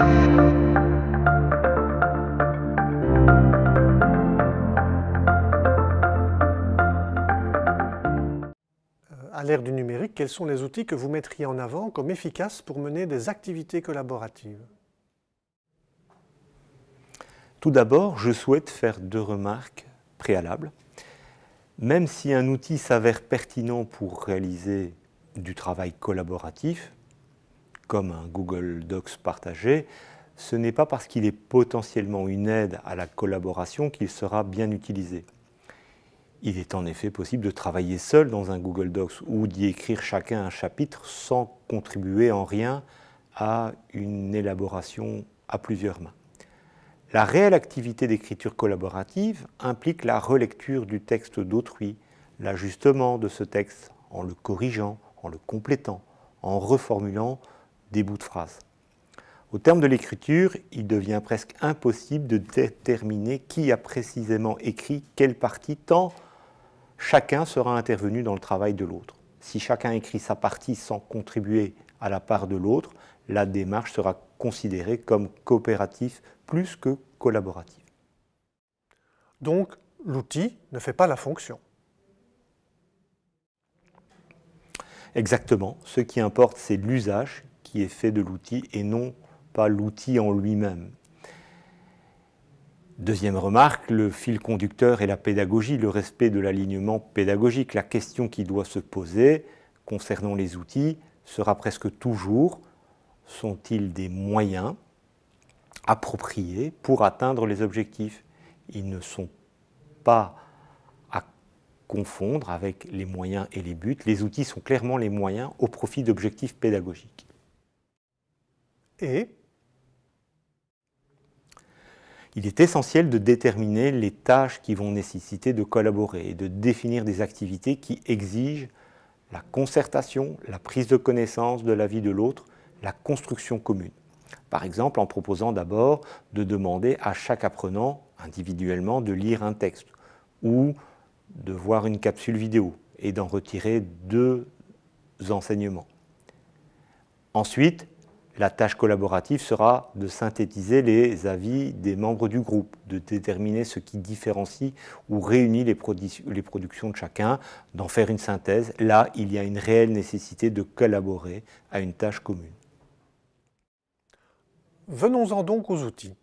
Euh, à l'ère du numérique, quels sont les outils que vous mettriez en avant comme efficaces pour mener des activités collaboratives Tout d'abord, je souhaite faire deux remarques préalables. Même si un outil s'avère pertinent pour réaliser du travail collaboratif, comme un Google Docs partagé, ce n'est pas parce qu'il est potentiellement une aide à la collaboration qu'il sera bien utilisé. Il est en effet possible de travailler seul dans un Google Docs ou d'y écrire chacun un chapitre sans contribuer en rien à une élaboration à plusieurs mains. La réelle activité d'écriture collaborative implique la relecture du texte d'autrui, l'ajustement de ce texte en le corrigeant, en le complétant, en reformulant des bouts de phrases. Au terme de l'écriture, il devient presque impossible de déterminer qui a précisément écrit quelle partie, tant chacun sera intervenu dans le travail de l'autre. Si chacun écrit sa partie sans contribuer à la part de l'autre, la démarche sera considérée comme coopérative plus que collaborative. Donc, l'outil ne fait pas la fonction. Exactement, ce qui importe, c'est l'usage qui est fait de l'outil et non pas l'outil en lui-même. Deuxième remarque, le fil conducteur est la pédagogie, le respect de l'alignement pédagogique. La question qui doit se poser concernant les outils sera presque toujours sont-ils des moyens appropriés pour atteindre les objectifs Ils ne sont pas à confondre avec les moyens et les buts. Les outils sont clairement les moyens au profit d'objectifs pédagogiques et il est essentiel de déterminer les tâches qui vont nécessiter de collaborer et de définir des activités qui exigent la concertation, la prise de connaissance de l'avis de l'autre, la construction commune. Par exemple, en proposant d'abord de demander à chaque apprenant individuellement de lire un texte ou de voir une capsule vidéo et d'en retirer deux enseignements. Ensuite, la tâche collaborative sera de synthétiser les avis des membres du groupe, de déterminer ce qui différencie ou réunit les, productions de chacun, d'en faire une synthèse. Là, il y a une réelle nécessité de collaborer à une tâche commune. Venons-en donc aux outils.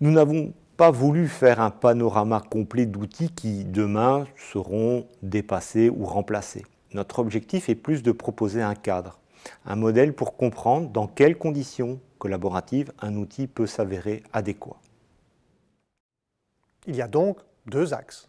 Nous n'avons pas voulu faire un panorama complet d'outils qui, demain, seront dépassés ou remplacés. Notre objectif est plus de proposer un cadre, un modèle pour comprendre dans quelles conditions collaboratives un outil peut s'avérer adéquat. Il y a donc deux axes.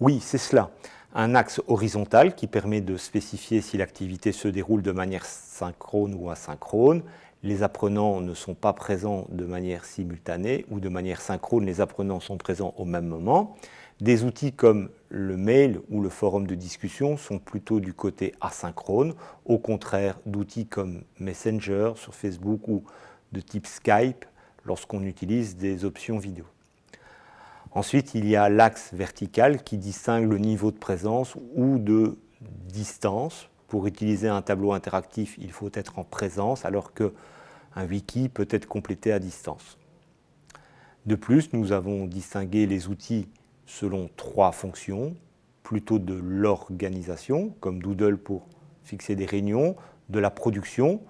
Oui, c'est cela. Un axe horizontal qui permet de spécifier si l'activité se déroule de manière synchrone ou asynchrone. Les apprenants ne sont pas présents de manière simultanée ou de manière synchrone, les apprenants sont présents au même moment. Des outils comme le mail ou le forum de discussion sont plutôt du côté asynchrone, au contraire d'outils comme Messenger sur Facebook ou de type Skype lorsqu'on utilise des options vidéo. Ensuite, il y a l'axe vertical qui distingue le niveau de présence ou de distance. Pour utiliser un tableau interactif, il faut être en présence alors que un wiki peut être complété à distance. De plus, nous avons distingué les outils selon trois fonctions, plutôt de l'organisation, comme Doodle pour fixer des réunions, de la production,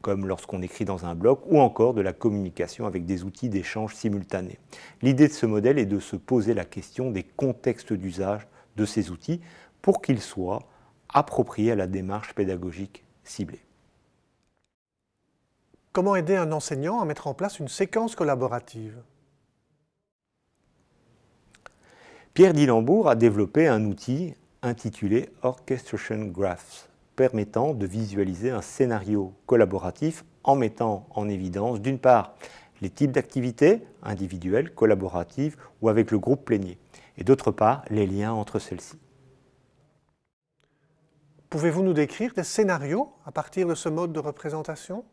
comme lorsqu'on écrit dans un blog, ou encore de la communication avec des outils d'échange simultanés. L'idée de ce modèle est de se poser la question des contextes d'usage de ces outils pour qu'ils soient appropriés à la démarche pédagogique ciblée. Comment aider un enseignant à mettre en place une séquence collaborative Pierre Dillembourg a développé un outil intitulé Orchestration Graphs, permettant de visualiser un scénario collaboratif en mettant en évidence, d'une part, les types d'activités individuelles, collaboratives ou avec le groupe plénier, et d'autre part, les liens entre celles-ci. Pouvez-vous nous décrire des scénarios à partir de ce mode de représentation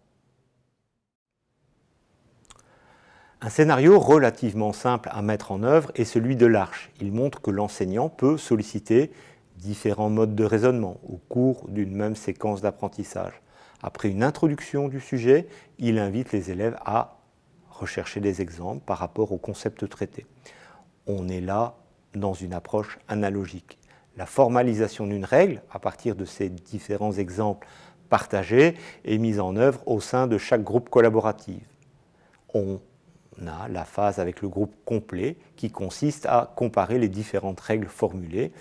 Un scénario relativement simple à mettre en œuvre est celui de l'Arche. Il montre que l'enseignant peut solliciter différents modes de raisonnement au cours d'une même séquence d'apprentissage. Après une introduction du sujet, il invite les élèves à rechercher des exemples par rapport au concept traité. On est là dans une approche analogique. La formalisation d'une règle, à partir de ces différents exemples partagés, est mise en œuvre au sein de chaque groupe collaboratif. On a la phase avec le groupe complet qui consiste à comparer les différentes règles formulées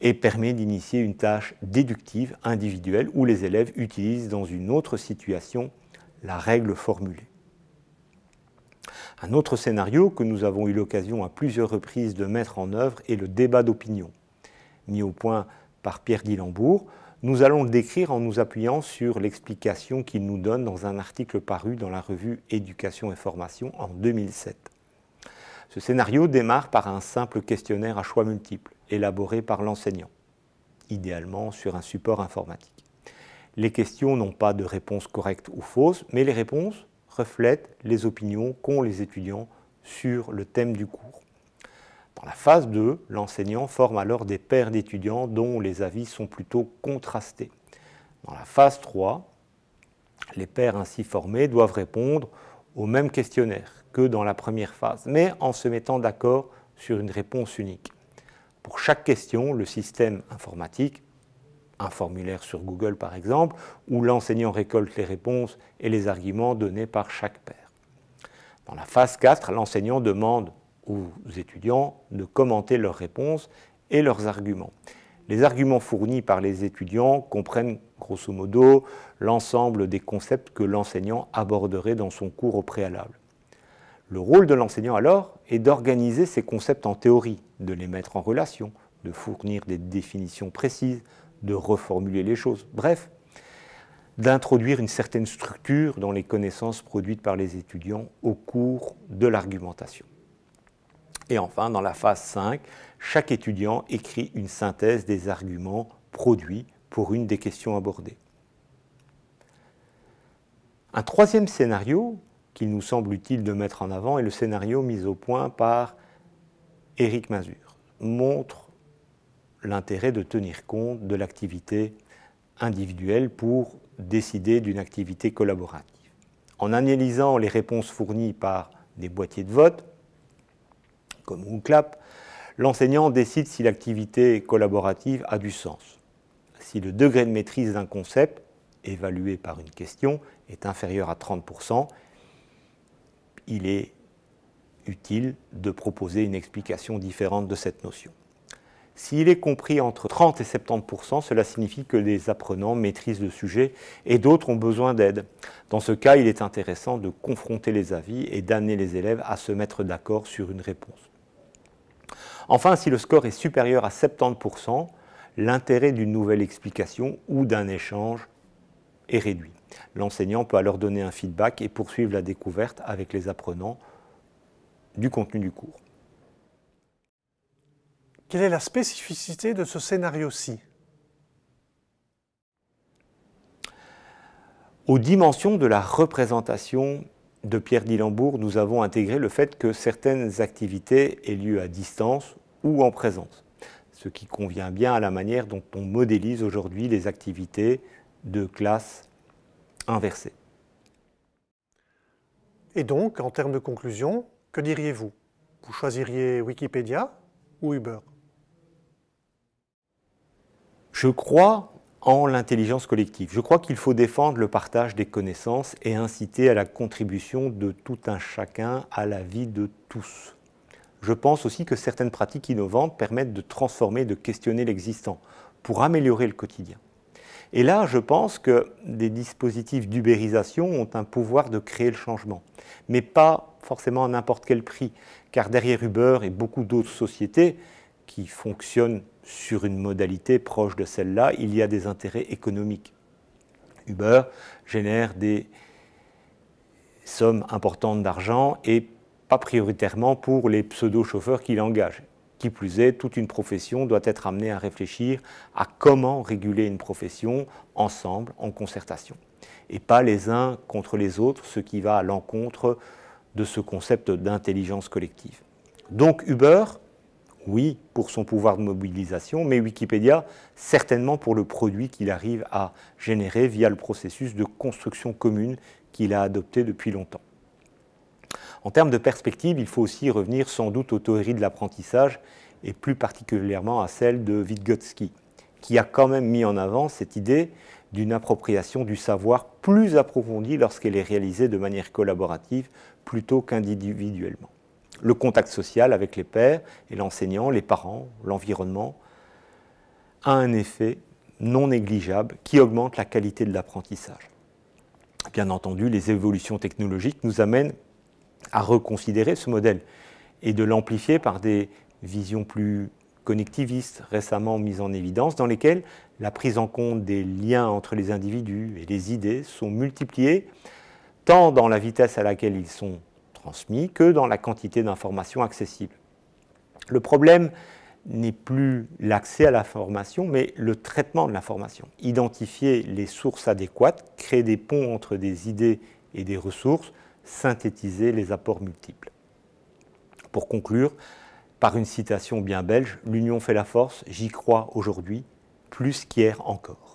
et permet d'initier une tâche déductive individuelle où les élèves utilisent dans une autre situation la règle formulée. Un autre scénario que nous avons eu l'occasion à plusieurs reprises de mettre en œuvre est le débat d'opinion, mis au point par Pierre Guilambourg, nous allons le décrire en nous appuyant sur l'explication qu'il nous donne dans un article paru dans la revue Éducation et Formation en 2007. Ce scénario démarre par un simple questionnaire à choix multiples, élaboré par l'enseignant, idéalement sur un support informatique. Les questions n'ont pas de réponse correcte ou fausse, mais les réponses reflètent les opinions qu'ont les étudiants sur le thème du cours. Dans la phase 2, l'enseignant forme alors des paires d'étudiants dont les avis sont plutôt contrastés. Dans la phase 3, les paires ainsi formés doivent répondre au même questionnaire que dans la première phase, mais en se mettant d'accord sur une réponse unique. Pour chaque question, le système informatique, un formulaire sur Google par exemple, où l'enseignant récolte les réponses et les arguments donnés par chaque paire. Dans la phase 4, l'enseignant demande aux étudiants de commenter leurs réponses et leurs arguments. Les arguments fournis par les étudiants comprennent grosso modo l'ensemble des concepts que l'enseignant aborderait dans son cours au préalable. Le rôle de l'enseignant alors est d'organiser ces concepts en théorie, de les mettre en relation, de fournir des définitions précises, de reformuler les choses, bref, d'introduire une certaine structure dans les connaissances produites par les étudiants au cours de l'argumentation. Et enfin, dans la phase 5, chaque étudiant écrit une synthèse des arguments produits pour une des questions abordées. Un troisième scénario qu'il nous semble utile de mettre en avant est le scénario mis au point par Éric Mazur. Montre l'intérêt de tenir compte de l'activité individuelle pour décider d'une activité collaborative. En analysant les réponses fournies par des boîtiers de vote, comme Ouklap, l'enseignant décide si l'activité collaborative a du sens. Si le degré de maîtrise d'un concept, évalué par une question, est inférieur à 30%, il est utile de proposer une explication différente de cette notion. S'il est compris entre 30 et 70 cela signifie que les apprenants maîtrisent le sujet et d'autres ont besoin d'aide. Dans ce cas, il est intéressant de confronter les avis et d'amener les élèves à se mettre d'accord sur une réponse. Enfin, si le score est supérieur à 70%, l'intérêt d'une nouvelle explication ou d'un échange est réduit. L'enseignant peut alors donner un feedback et poursuivre la découverte avec les apprenants du contenu du cours. Quelle est la spécificité de ce scénario-ci Aux dimensions de la représentation de Pierre Dillembourg, nous avons intégré le fait que certaines activités aient lieu à distance ou en présence, ce qui convient bien à la manière dont on modélise aujourd'hui les activités de classe inversée. Et donc, en termes de conclusion, que diriez-vous Vous choisiriez Wikipédia ou Uber Je crois en l'intelligence collective. Je crois qu'il faut défendre le partage des connaissances et inciter à la contribution de tout un chacun à la vie de tous. Je pense aussi que certaines pratiques innovantes permettent de transformer, de questionner l'existant pour améliorer le quotidien. Et là, je pense que des dispositifs d'ubérisation ont un pouvoir de créer le changement, mais pas forcément à n'importe quel prix, car derrière Uber et beaucoup d'autres sociétés, qui fonctionne sur une modalité proche de celle-là, il y a des intérêts économiques. Uber génère des sommes importantes d'argent et pas prioritairement pour les pseudo-chauffeurs qu'il engage. Qui plus est, toute une profession doit être amenée à réfléchir à comment réguler une profession ensemble, en concertation, et pas les uns contre les autres, ce qui va à l'encontre de ce concept d'intelligence collective. Donc Uber, oui, pour son pouvoir de mobilisation, mais Wikipédia, certainement pour le produit qu'il arrive à générer via le processus de construction commune qu'il a adopté depuis longtemps. En termes de perspective, il faut aussi revenir sans doute aux théories de l'apprentissage et plus particulièrement à celle de Vygotsky, qui a quand même mis en avant cette idée d'une appropriation du savoir plus approfondie lorsqu'elle est réalisée de manière collaborative plutôt qu'individuellement le contact social avec les pères et l'enseignant, les parents, l'environnement, a un effet non négligeable qui augmente la qualité de l'apprentissage. Bien entendu, les évolutions technologiques nous amènent à reconsidérer ce modèle et de l'amplifier par des visions plus connectivistes récemment mises en évidence dans lesquelles la prise en compte des liens entre les individus et les idées sont multipliées tant dans la vitesse à laquelle ils sont transmis que dans la quantité d'informations accessibles. Le problème n'est plus l'accès à l'information, mais le traitement de l'information. Identifier les sources adéquates, créer des ponts entre des idées et des ressources, synthétiser les apports multiples. Pour conclure, par une citation bien belge, l'union fait la force, j'y crois aujourd'hui, plus qu'hier encore.